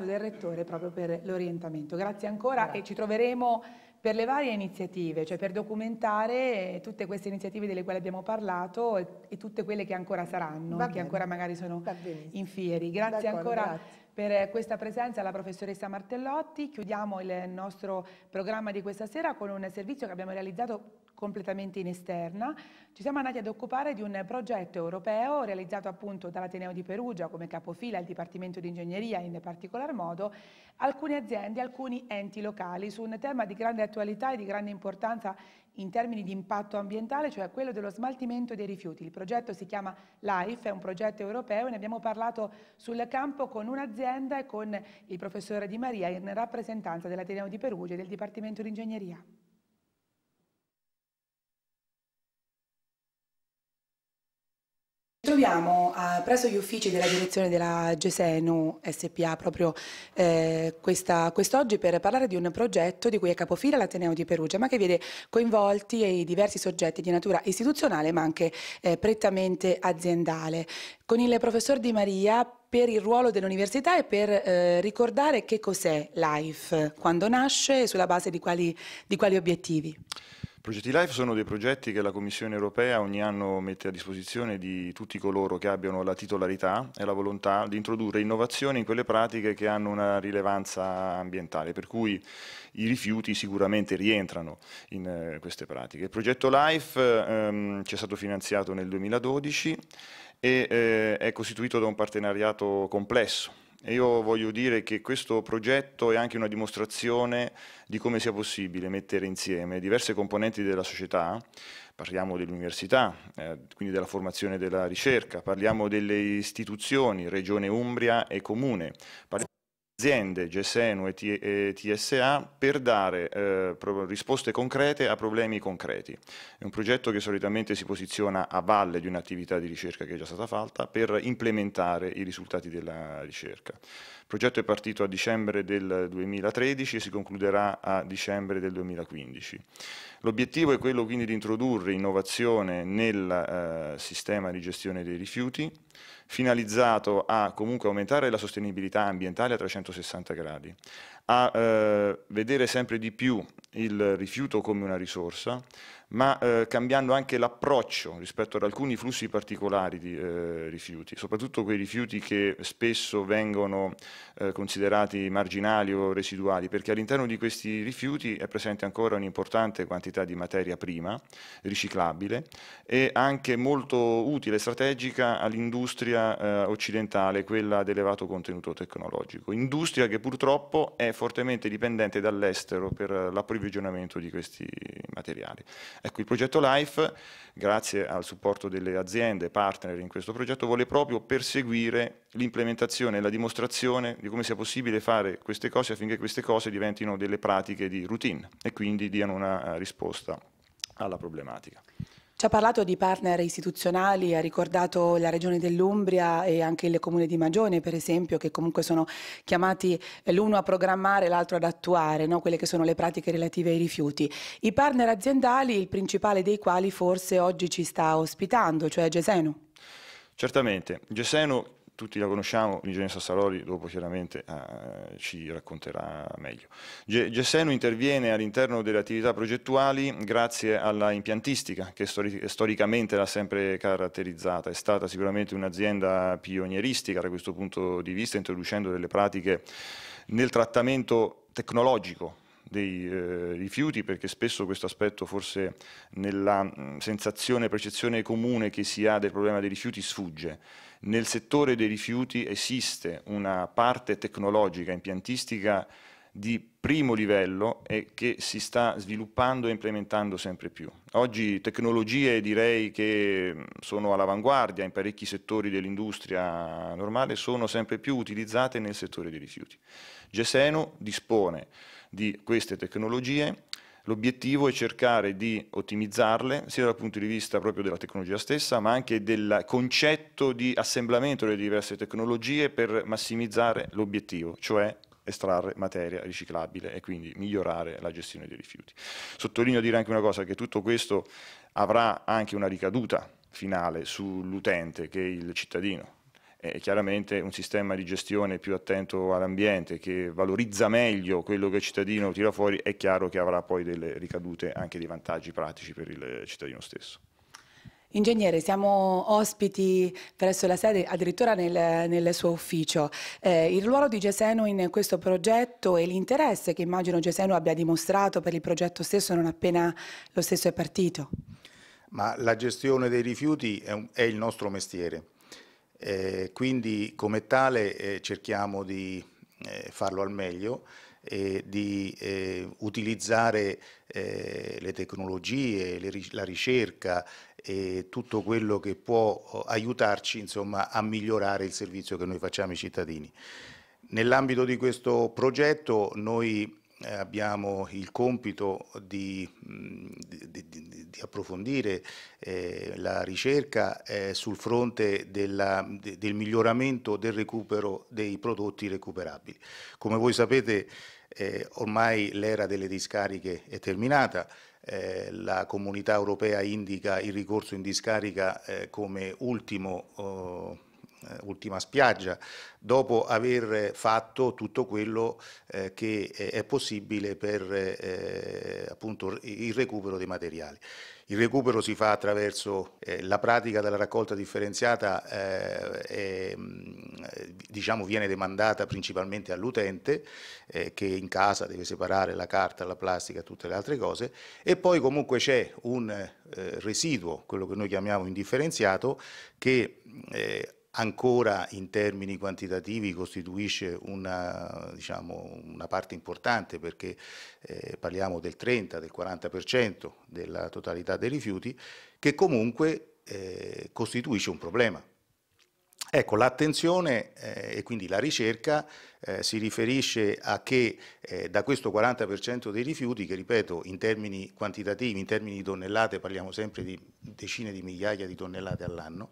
del Rettore proprio per l'orientamento. Grazie ancora Grazie. e ci troveremo per le varie iniziative, cioè per documentare tutte queste iniziative delle quali abbiamo parlato e, e tutte quelle che ancora saranno, che ancora magari sono in fieri. Grazie ancora. Grazie per questa presenza la professoressa Martellotti. Chiudiamo il nostro programma di questa sera con un servizio che abbiamo realizzato completamente in esterna. Ci siamo andati ad occupare di un progetto europeo realizzato appunto dall'Ateneo di Perugia come capofila al Dipartimento di Ingegneria in particolar modo alcune aziende, alcuni enti locali su un tema di grande attualità e di grande importanza in termini di impatto ambientale, cioè quello dello smaltimento dei rifiuti. Il progetto si chiama LIFE, è un progetto europeo e ne abbiamo parlato sul campo con un'azienda e con il professore Di Maria in rappresentanza dell'Ateneo di Perugia e del Dipartimento di Ingegneria. Troviamo a, eh, presso gli uffici della direzione della Geseno SPA proprio eh, quest'oggi per parlare di un progetto di cui è capofila l'Ateneo di Perugia, ma che vede coinvolti i diversi soggetti di natura istituzionale ma anche eh, prettamente aziendale. Con il professor Di Maria per il ruolo dell'università e per eh, ricordare che cos'è LIFE, quando nasce e sulla base di quali, di quali obiettivi. I progetti LIFE sono dei progetti che la Commissione europea ogni anno mette a disposizione di tutti coloro che abbiano la titolarità e la volontà di introdurre innovazioni in quelle pratiche che hanno una rilevanza ambientale, per cui i rifiuti sicuramente rientrano in eh, queste pratiche. Il progetto LIFE ehm, ci è stato finanziato nel 2012 e eh, è costituito da un partenariato complesso e io voglio dire che questo progetto è anche una dimostrazione di come sia possibile mettere insieme diverse componenti della società, parliamo dell'università, eh, quindi della formazione e della ricerca, parliamo delle istituzioni, regione Umbria e comune, parliamo aziende, Gesenu e TSA, per dare eh, risposte concrete a problemi concreti. È un progetto che solitamente si posiziona a valle di un'attività di ricerca che è già stata fatta per implementare i risultati della ricerca. Il progetto è partito a dicembre del 2013 e si concluderà a dicembre del 2015. L'obiettivo è quello quindi di introdurre innovazione nel eh, sistema di gestione dei rifiuti, finalizzato a comunque aumentare la sostenibilità ambientale a 360 gradi, a eh, vedere sempre di più il rifiuto come una risorsa, ma eh, cambiando anche l'approccio rispetto ad alcuni flussi particolari di eh, rifiuti, soprattutto quei rifiuti che spesso vengono eh, considerati marginali o residuali, perché all'interno di questi rifiuti è presente ancora un'importante quantità di materia prima riciclabile e anche molto utile e strategica all'industria eh, occidentale, quella ad elevato contenuto tecnologico, industria che purtroppo è fortemente dipendente dall'estero per l'approvvigionamento di questi materiali. Ecco, il progetto LIFE, grazie al supporto delle aziende partner in questo progetto, vuole proprio perseguire l'implementazione e la dimostrazione di come sia possibile fare queste cose affinché queste cose diventino delle pratiche di routine e quindi diano una eh, risposta alla problematica. Ci ha parlato di partner istituzionali, ha ricordato la Regione dell'Umbria e anche il Comune di Magione, per esempio, che comunque sono chiamati l'uno a programmare, l'altro ad attuare, no? quelle che sono le pratiche relative ai rifiuti. I partner aziendali, il principale dei quali forse oggi ci sta ospitando, cioè Geseno. Certamente, Geseno tutti la conosciamo, Virginia Sassaroli dopo chiaramente eh, ci racconterà meglio. Gesseno interviene all'interno delle attività progettuali grazie alla impiantistica che storic storicamente l'ha sempre caratterizzata, è stata sicuramente un'azienda pionieristica da questo punto di vista introducendo delle pratiche nel trattamento tecnologico dei eh, rifiuti perché spesso questo aspetto forse nella mh, sensazione, percezione comune che si ha del problema dei rifiuti sfugge. Nel settore dei rifiuti esiste una parte tecnologica, impiantistica di primo livello e che si sta sviluppando e implementando sempre più. Oggi tecnologie direi che mm, sono all'avanguardia in parecchi settori dell'industria normale sono sempre più utilizzate nel settore dei rifiuti. Geseno dispone di queste tecnologie L'obiettivo è cercare di ottimizzarle sia dal punto di vista proprio della tecnologia stessa, ma anche del concetto di assemblamento delle diverse tecnologie per massimizzare l'obiettivo, cioè estrarre materia riciclabile e quindi migliorare la gestione dei rifiuti. Sottolineo dire anche una cosa, che tutto questo avrà anche una ricaduta finale sull'utente che è il cittadino, eh, chiaramente un sistema di gestione più attento all'ambiente, che valorizza meglio quello che il cittadino tira fuori, è chiaro che avrà poi delle ricadute anche dei vantaggi pratici per il cittadino stesso. Ingegnere, siamo ospiti presso la sede, addirittura nel, nel suo ufficio. Eh, il ruolo di Geseno in questo progetto e l'interesse che immagino Geseno abbia dimostrato per il progetto stesso non appena lo stesso è partito. Ma la gestione dei rifiuti è, un, è il nostro mestiere eh, quindi come tale eh, cerchiamo di eh, farlo al meglio e di eh, utilizzare eh, le tecnologie, le, la ricerca e tutto quello che può eh, aiutarci insomma, a migliorare il servizio che noi facciamo ai cittadini. Nell'ambito di questo progetto noi eh, abbiamo il compito mm, di, di, di, di approfondire eh, la ricerca eh, sul fronte della, de, del miglioramento del recupero dei prodotti recuperabili. Come voi sapete eh, ormai l'era delle discariche è terminata, eh, la comunità europea indica il ricorso in discarica eh, come ultimo oh, eh, ultima spiaggia, dopo aver fatto tutto quello eh, che eh, è possibile per eh, appunto il recupero dei materiali. Il recupero si fa attraverso eh, la pratica della raccolta differenziata, è, eh, mm, diciamo viene demandata principalmente all'utente che in casa deve separare la carta, la plastica e tutte le altre cose e poi comunque c'è un residuo, quello che noi chiamiamo indifferenziato, che ancora in termini quantitativi costituisce una, diciamo, una parte importante perché eh, parliamo del 30, del 40% della totalità dei rifiuti, che comunque eh, costituisce un problema Ecco, l'attenzione eh, e quindi la ricerca eh, si riferisce a che eh, da questo 40% dei rifiuti, che ripeto in termini quantitativi, in termini di tonnellate, parliamo sempre di decine di migliaia di tonnellate all'anno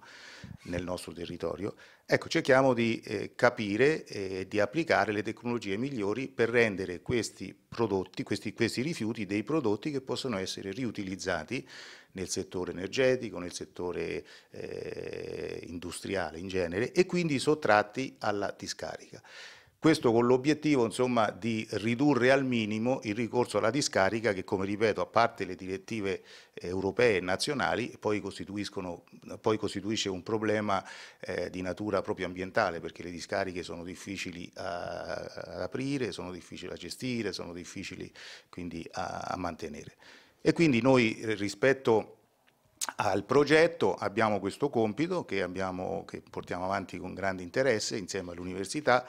nel nostro territorio, ecco, cerchiamo di eh, capire eh, e di applicare le tecnologie migliori per rendere questi prodotti, questi, questi rifiuti, dei prodotti che possono essere riutilizzati nel settore energetico, nel settore eh, industriale in genere e quindi sottratti alla discarica. Questo con l'obiettivo insomma, di ridurre al minimo il ricorso alla discarica che, come ripeto, a parte le direttive eh, europee e nazionali, poi, poi costituisce un problema eh, di natura proprio ambientale, perché le discariche sono difficili a, ad aprire, sono difficili a gestire, sono difficili quindi a, a mantenere. E quindi noi eh, rispetto al progetto abbiamo questo compito che, abbiamo, che portiamo avanti con grande interesse insieme all'università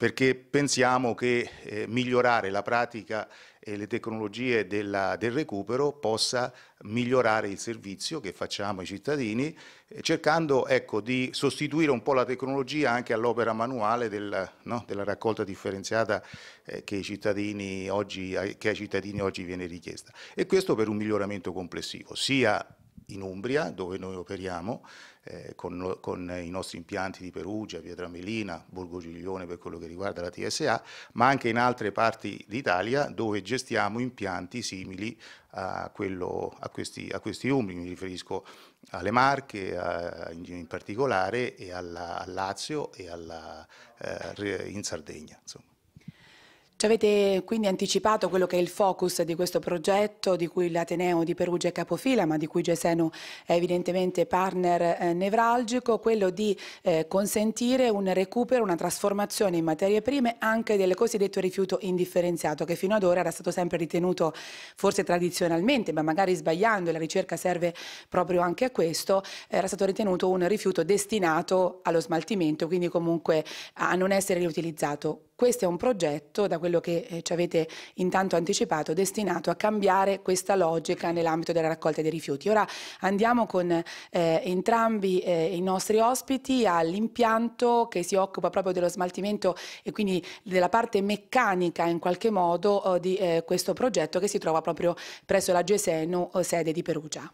perché pensiamo che eh, migliorare la pratica e le tecnologie della, del recupero possa migliorare il servizio che facciamo ai cittadini, eh, cercando ecco, di sostituire un po' la tecnologia anche all'opera manuale del, no, della raccolta differenziata eh, che, ai oggi, eh, che ai cittadini oggi viene richiesta. E questo per un miglioramento complessivo, sia in Umbria, dove noi operiamo, eh, con, con, i nostri impianti di Perugia, Pietra Melina, Borgo Borgogiglione per quello che riguarda la TSA, ma anche in altre parti d'Italia dove gestiamo impianti simili a, quello, a, questi, a questi umbri, mi riferisco alle Marche a, in, particolare e alla, al Lazio e alla, eh, in Sardegna. Insomma. Ci avete quindi anticipato quello che è il focus di questo progetto di cui l'Ateneo di Perugia è capofila ma di cui Gesenu è evidentemente partner eh, nevralgico, quello di eh, consentire un recupero, una trasformazione in materie prime anche del cosiddetto rifiuto indifferenziato che fino ad ora era stato sempre ritenuto forse tradizionalmente ma magari sbagliando e la ricerca serve proprio anche a questo, era stato ritenuto un rifiuto destinato allo smaltimento quindi comunque a non essere riutilizzato. Questo è un progetto, da quello che eh, ci avete intanto anticipato, destinato a cambiare questa logica nell'ambito della raccolta dei rifiuti. Ora andiamo con eh, entrambi eh, i nostri ospiti all'impianto che si occupa proprio dello smaltimento e quindi della parte meccanica in qualche modo oh, di eh, questo progetto che si trova proprio presso la Gesenu, oh, sede di Perugia.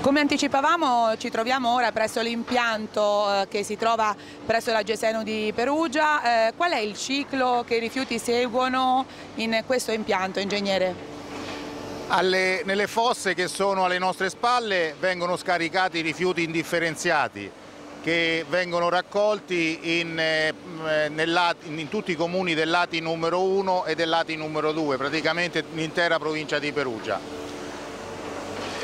Come anticipavamo ci troviamo ora presso l'impianto eh, che si trova presso la Geseno di Perugia. Eh, qual è il ciclo che i rifiuti seguono in questo impianto, ingegnere? Alle, nelle fosse che sono alle nostre spalle vengono scaricati rifiuti indifferenziati che vengono raccolti in, eh, in, in tutti i comuni del lati numero 1 e del lati numero 2, praticamente l'intera provincia di Perugia.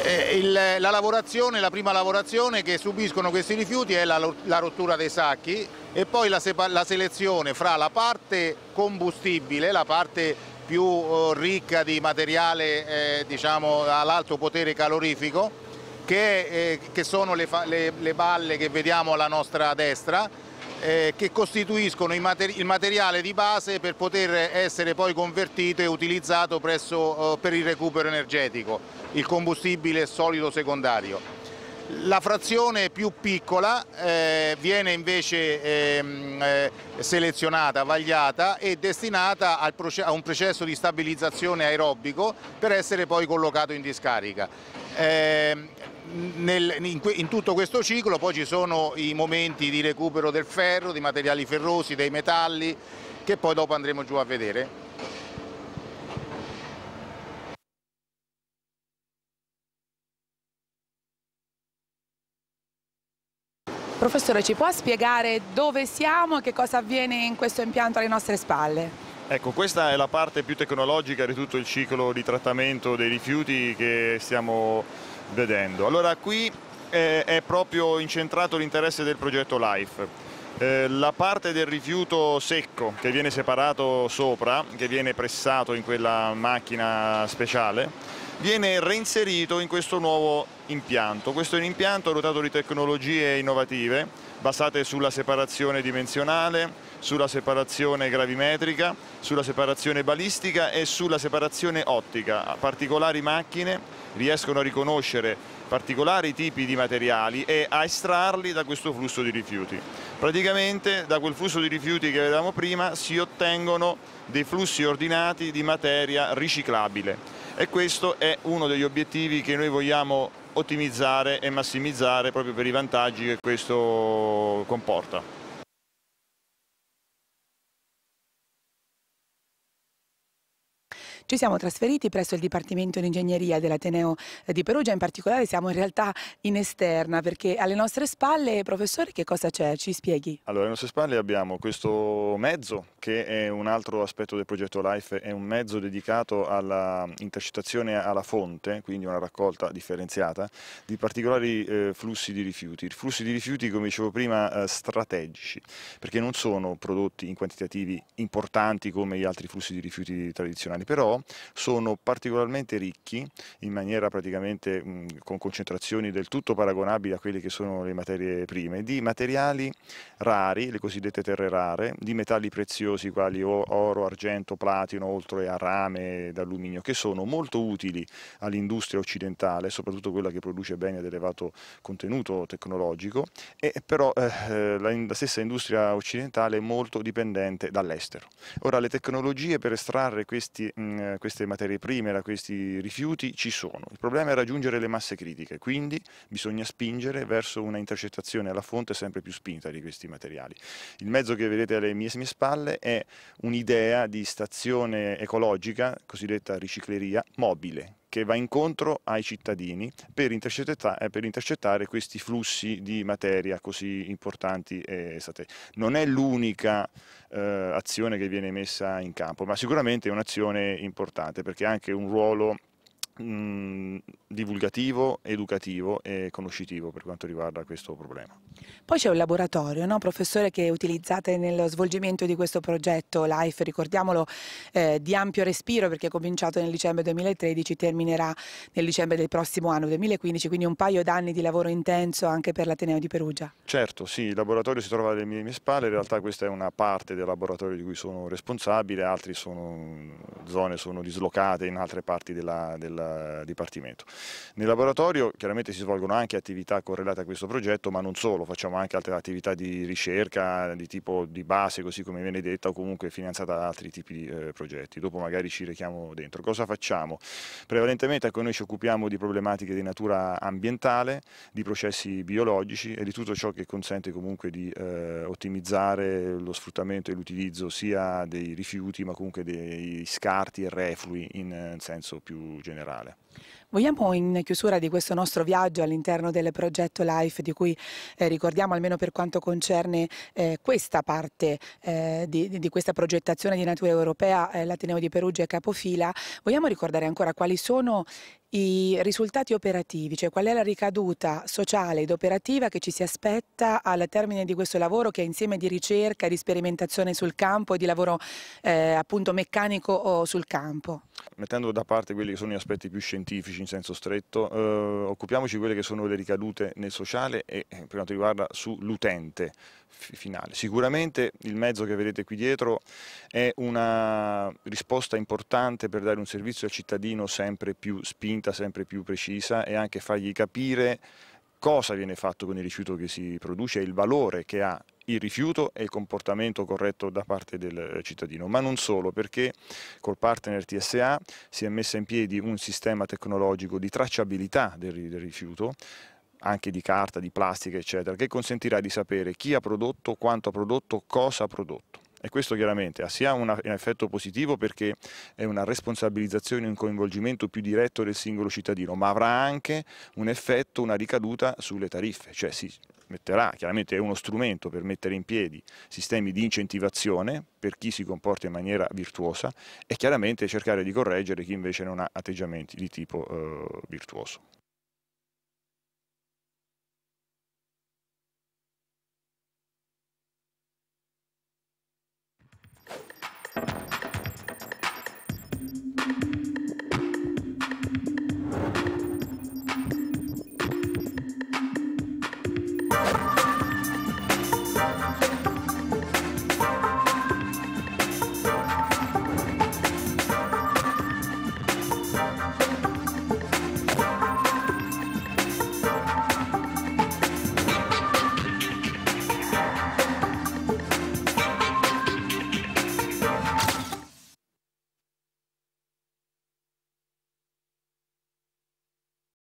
Eh, il, la, lavorazione, la prima lavorazione che subiscono questi rifiuti è la, la rottura dei sacchi e poi la, la, selezione fra la parte combustibile, la parte più eh, ricca di materiale eh, diciamo, all'alto potere calorifico, che, eh, che sono le, le, le balle che vediamo alla nostra destra, eh, che costituiscono materi il materiale di base per poter essere poi convertito e utilizzato presso, eh, per il recupero energetico, il combustibile solido secondario. La frazione più piccola eh, viene invece ehm, eh, selezionata, vagliata e destinata a un processo di stabilizzazione aerobico per essere poi collocato in discarica. Eh, nel, in, in, tutto questo ciclo poi ci sono i momenti di recupero del ferro, di materiali ferrosi, dei metalli che poi dopo andremo giù a vedere. Professore, ci può spiegare dove siamo e che cosa avviene in questo impianto alle nostre spalle? Ecco, questa è la parte più tecnologica di tutto il ciclo di trattamento dei rifiuti che stiamo vedendo. Allora, qui eh, è proprio incentrato l'interesse del progetto LIFE. Eh, la parte del rifiuto secco che viene separato sopra, che viene pressato in quella macchina speciale, viene reinserito in questo nuovo impianto. Questo è un impianto dotato di tecnologie innovative basate sulla separazione dimensionale, sulla separazione gravimetrica, sulla separazione balistica e sulla separazione ottica. Particolari macchine riescono a riconoscere particolari tipi di materiali e a estrarli da questo flusso di rifiuti. Praticamente da quel flusso di rifiuti che vedevamo prima si ottengono dei flussi ordinati di materia riciclabile e questo è uno degli obiettivi che noi vogliamo ottimizzare e massimizzare proprio per i vantaggi che questo comporta. Ci siamo trasferiti presso il Dipartimento di Ingegneria dell'Ateneo di Perugia, in particolare siamo in realtà in esterna perché alle nostre spalle, professore, che cosa c'è? Ci spieghi? Allora, alle nostre spalle abbiamo questo mezzo che è un altro aspetto del progetto LIFE, è un mezzo dedicato all'intercettazione alla fonte, quindi una raccolta differenziata, di particolari eh, flussi di rifiuti. Flussi di rifiuti, come dicevo prima, eh, strategici, perché non sono prodotti in quantitativi importanti come gli altri flussi di rifiuti tradizionali, però sono particolarmente ricchi in maniera praticamente mh, con concentrazioni del tutto paragonabili a quelle che sono le materie prime, di materiali rari, le cosiddette terre rare, di metalli preziosi quali oro, argento, platino, oltre a rame ed alluminio, che sono molto utili all'industria occidentale, soprattutto quella che produce beni ad elevato contenuto tecnologico, e però eh, eh la, la stessa industria occidentale è molto dipendente dall'estero. Ora le tecnologie per estrarre questi mh, eh, queste materie prime, da questi rifiuti, ci sono. Il problema è raggiungere le masse critiche, quindi bisogna spingere verso una intercettazione alla fonte sempre più spinta di questi materiali. Il mezzo che vedete alle mie spalle è un'idea di stazione ecologica, cosiddetta ricicleria, mobile, che va incontro ai cittadini per intercettare, eh, per intercettare questi flussi di materia così importanti. E state. Non è l'unica eh, azione che viene messa in campo, ma sicuramente è un'azione importante perché ha anche un ruolo Mm, divulgativo, educativo e conoscitivo per quanto riguarda questo problema. Poi c'è un laboratorio, no, professore, che utilizzate nello svolgimento di questo progetto LIFE, ricordiamolo, eh, di ampio respiro perché è cominciato nel dicembre 2013, terminerà nel dicembre del prossimo anno, 2015, quindi un paio d'anni di lavoro intenso anche per l'Ateneo di Perugia. Certo, sì, il laboratorio si trova alle mie, mie spalle, in realtà questa è una parte del laboratorio di cui sono responsabile, altre sono, zone sono dislocate in altre parti della, della Dipartimento. Nel laboratorio chiaramente si svolgono anche attività correlate a questo progetto, ma non solo, facciamo anche altre attività di ricerca di tipo di base, così come viene detta, o comunque finanziata da altri tipi di eh, progetti. Dopo magari ci richiamo dentro. Cosa facciamo? Prevalentemente ecco, noi ci occupiamo di problematiche di natura ambientale, di processi biologici e di tutto ciò che consente comunque di eh, ottimizzare lo sfruttamento e l'utilizzo sia dei rifiuti ma comunque dei scarti e reflui in eh, senso più generale elettorale. Vogliamo in chiusura di questo nostro viaggio all'interno del progetto LIFE di cui eh, ricordiamo almeno per quanto concerne eh, questa parte eh, di, di, questa progettazione di natura europea, eh, l'Ateneo di Perugia è capofila, vogliamo ricordare ancora quali sono i risultati operativi, cioè qual è la ricaduta sociale ed operativa che ci si aspetta al termine di questo lavoro che è insieme di ricerca, di sperimentazione sul campo e di lavoro eh, appunto meccanico sul campo. Mettendo da parte quelli che sono gli aspetti più scientifici scientifici in senso stretto, eh, occupiamoci di quelle che sono le ricadute nel sociale e eh, per quanto riguarda sull'utente finale. Sicuramente il mezzo che vedete qui dietro è una risposta importante per dare un servizio al cittadino sempre più spinta, sempre più precisa e anche fargli capire cosa viene fatto con il rifiuto che si produce, il valore che ha il rifiuto e il comportamento corretto da parte del eh, cittadino, ma non solo perché col partner TSA si è messo in piedi un sistema tecnologico di tracciabilità del, del rifiuto anche di carta, di plastica eccetera, che consentirà di sapere chi ha prodotto, quanto ha prodotto, cosa ha prodotto. E questo chiaramente ha sia un effetto positivo perché è una responsabilizzazione, un coinvolgimento più diretto del singolo cittadino, ma avrà anche un effetto, una ricaduta sulle tariffe, cioè si metterà, chiaramente è uno strumento per mettere in piedi sistemi di incentivazione per chi si comporta in maniera virtuosa e chiaramente cercare di correggere chi invece non ha atteggiamenti di tipo eh, virtuoso.